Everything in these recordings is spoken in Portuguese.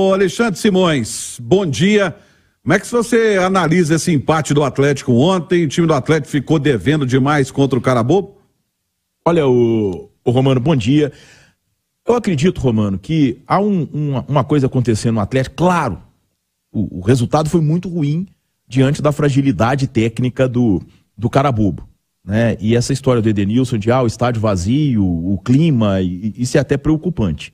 Ô Alexandre Simões, bom dia. Como é que você analisa esse empate do Atlético ontem? O time do Atlético ficou devendo demais contra o Carabobo? Olha, o, o Romano, bom dia. Eu acredito, Romano, que há um, uma, uma, coisa acontecendo no Atlético. Claro, o, o, resultado foi muito ruim diante da fragilidade técnica do, do Carabobo. Né? E essa história do Edenilson de ah, o estádio vazio, o clima, e, isso é até preocupante.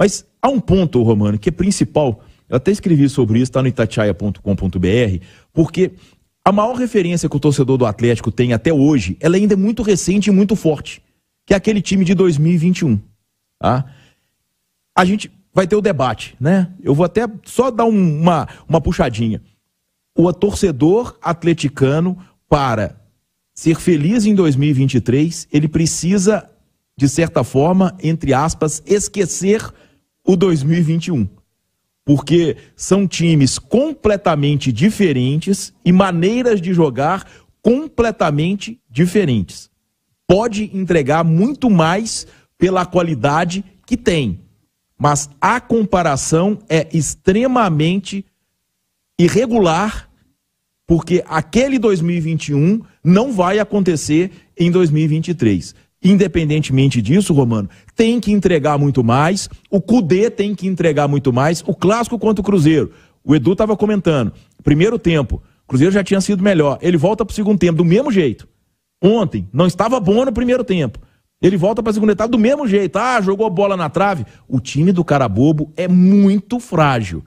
Mas há um ponto, Romano, que é principal. Eu até escrevi sobre isso, está no itatiaia.com.br, porque a maior referência que o torcedor do Atlético tem até hoje, ela ainda é muito recente e muito forte, que é aquele time de 2021. Tá? A gente vai ter o debate, né? Eu vou até só dar uma, uma puxadinha. O torcedor atleticano, para ser feliz em 2023, ele precisa, de certa forma, entre aspas, esquecer o 2021. Porque são times completamente diferentes e maneiras de jogar completamente diferentes. Pode entregar muito mais pela qualidade que tem, mas a comparação é extremamente irregular, porque aquele 2021 não vai acontecer em 2023. Independentemente disso, Romano, tem que entregar muito mais. O Cudê tem que entregar muito mais. O clássico contra o Cruzeiro. O Edu estava comentando. Primeiro tempo, o Cruzeiro já tinha sido melhor. Ele volta para o segundo tempo do mesmo jeito. Ontem, não estava bom no primeiro tempo. Ele volta para a segunda etapa do mesmo jeito. Ah, jogou bola na trave. O time do Carabobo é muito frágil.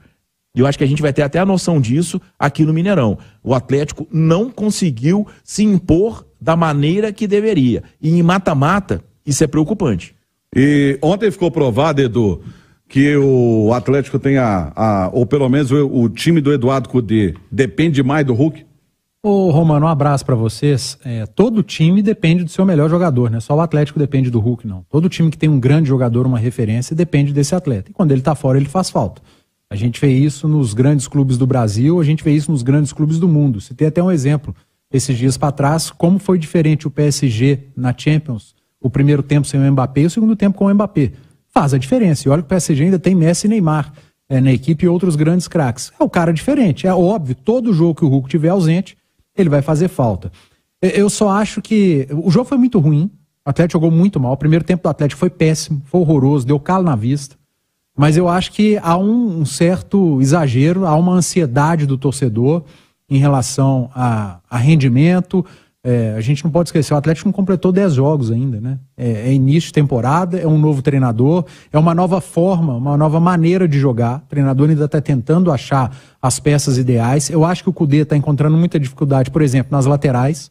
E eu acho que a gente vai ter até a noção disso aqui no Mineirão. O Atlético não conseguiu se impor da maneira que deveria. E em mata-mata, isso é preocupante. E ontem ficou provado, Edu, que o Atlético tem a. a ou pelo menos o, o, time do Eduardo Cudê depende mais do Hulk? Ô, Romano, um abraço para vocês. É, todo time depende do seu melhor jogador, né? Só o Atlético depende do Hulk, não. Todo time que tem um grande jogador, uma referência, depende desse atleta. E quando ele tá fora, ele faz falta. A gente vê isso nos grandes clubes do Brasil, a gente vê isso nos grandes clubes do mundo. Citei até um exemplo esses dias para trás, como foi diferente o PSG na Champions, o primeiro tempo sem o Mbappé e o segundo tempo com o Mbappé. Faz a diferença. E olha que o PSG ainda tem Messi e Neymar é, na equipe e outros grandes craques. É o cara diferente, é óbvio. Todo jogo que o Hulk tiver ausente, ele vai fazer falta. Eu só acho que o jogo foi muito ruim. O Atlético jogou muito mal. O primeiro tempo do Atlético foi péssimo, foi horroroso, deu calo na vista. Mas eu acho que há um, um certo exagero, há uma ansiedade do torcedor em relação a, a rendimento. É, a gente não pode esquecer, o Atlético não completou 10 jogos ainda, né? É, é, início de temporada, é um novo treinador, é uma nova forma, uma nova maneira de jogar. O treinador ainda está tentando achar as peças ideais. Eu acho que o Cudê está encontrando muita dificuldade, por exemplo, nas laterais.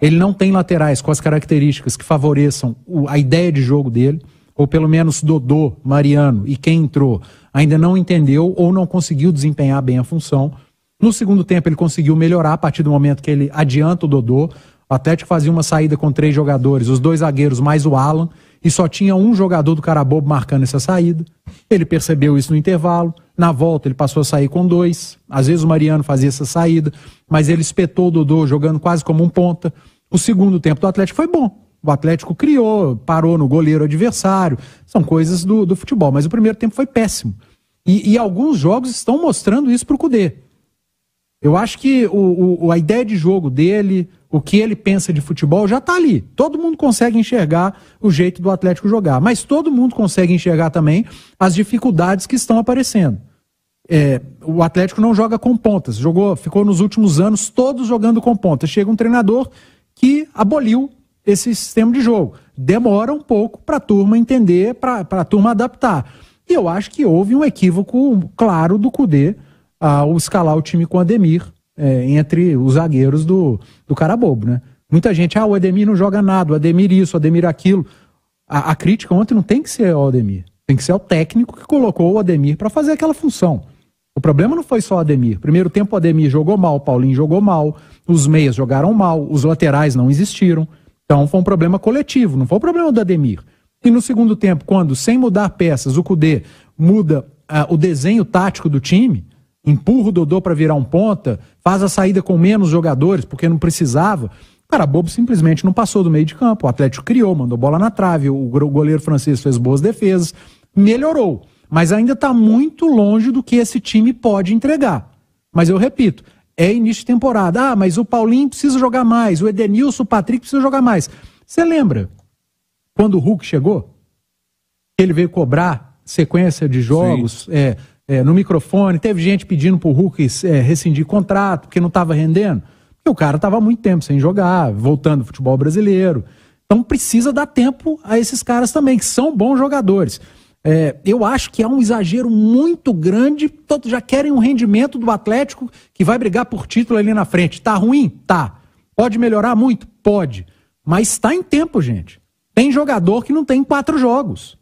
Ele não tem laterais com as características que favoreçam o, a ideia de jogo dele, ou pelo menos Dodô, Mariano e quem entrou ainda não entendeu ou não conseguiu desempenhar bem a função. No segundo tempo, ele conseguiu melhorar a partir do momento que ele adianta o Dodô. O Atlético fazia uma saída com três jogadores, os dois zagueiros mais o Alan, e só tinha um jogador do Carabobo marcando essa saída. Ele percebeu isso no intervalo. Na volta, ele passou a sair com dois. Às vezes o Mariano fazia essa saída, mas ele espetou o Dodô jogando quase como um ponta. O segundo tempo do Atlético foi bom. O Atlético criou, parou no goleiro adversário. São coisas do, do futebol. Mas o primeiro tempo foi péssimo. E, e alguns jogos estão mostrando isso para o Cudê. Eu acho que o, o, a ideia de jogo dele, o que ele pensa de futebol, já está ali. Todo mundo consegue enxergar o jeito do Atlético jogar, mas todo mundo consegue enxergar também as dificuldades que estão aparecendo. É, o Atlético não joga com pontas, jogou, ficou nos últimos anos todos jogando com pontas. Chega um treinador que aboliu esse sistema de jogo. Demora um pouco para a turma entender, para a turma adaptar. E eu acho que houve um equívoco claro do Cudê ao escalar o time com o Ademir é, entre os zagueiros do, do cara bobo, né? Muita gente, ah, o Ademir não joga nada, o Ademir isso, o Ademir aquilo. A, a crítica ontem não tem que ser ao Ademir, tem que ser ao técnico que colocou o Ademir para fazer aquela função. O problema não foi só o Ademir. Primeiro tempo o Ademir jogou mal, o Paulinho jogou mal, os meias jogaram mal, os laterais não existiram. Então foi um problema coletivo, não foi um problema do Ademir. E no segundo tempo, quando, sem mudar peças, o Cudê muda ah, o desenho tático do time, empurra o Dodô para virar um ponta, faz a saída com menos jogadores, porque não precisava. Cara, Bobo simplesmente não passou do meio de campo. O Atlético criou, mandou bola na trave, o goleiro francês fez boas defesas, melhorou. Mas ainda está muito longe do que esse time pode entregar. Mas eu repito, é início de temporada. Ah, mas o Paulinho precisa jogar mais, o Edenilson, o Patrick precisa jogar mais. Você lembra quando o Hulk chegou? Ele veio cobrar sequência de jogos, é, é, no microfone. Teve gente pedindo para o Hulk é, rescindir contrato, porque não estava rendendo. E o cara estava muito tempo sem jogar, voltando ao futebol brasileiro. Então precisa dar tempo a esses caras também, que são bons jogadores. É, eu acho que é um exagero muito grande. Todos já querem um rendimento do Atlético que vai brigar por título ali na frente. Tá ruim? Tá. Pode melhorar muito? Pode. Mas está em tempo, gente. Tem jogador que não tem quatro jogos.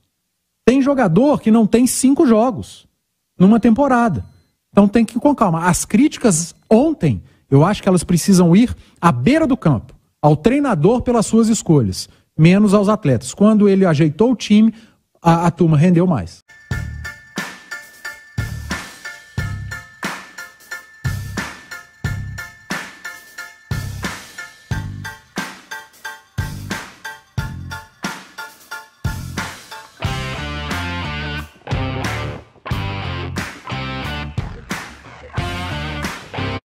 Tem jogador que não tem cinco jogos numa temporada. Então tem que ir com calma. As críticas ontem, eu acho que elas precisam ir à beira do campo, ao treinador pelas suas escolhas, menos aos atletas. Quando ele ajeitou o time, a, a turma rendeu mais.